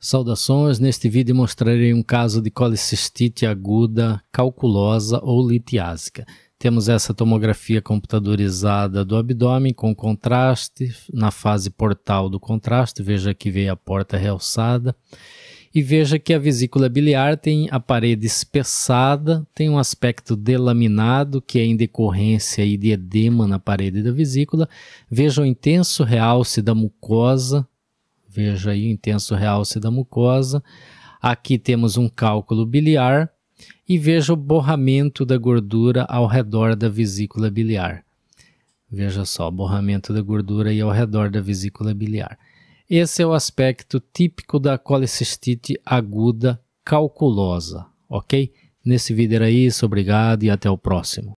Saudações, neste vídeo mostrarei um caso de colicistite aguda calculosa ou litiásica. Temos essa tomografia computadorizada do abdômen com contraste, na fase portal do contraste, veja que veio a porta realçada. E veja que a vesícula biliar tem a parede espessada, tem um aspecto delaminado, que é em decorrência de edema na parede da vesícula. Veja o intenso realce da mucosa Veja aí o intenso realce da mucosa. Aqui temos um cálculo biliar e veja o borramento da gordura ao redor da vesícula biliar. Veja só, borramento da gordura e ao redor da vesícula biliar. Esse é o aspecto típico da colecistite aguda calculosa, ok? Nesse vídeo era isso, obrigado e até o próximo.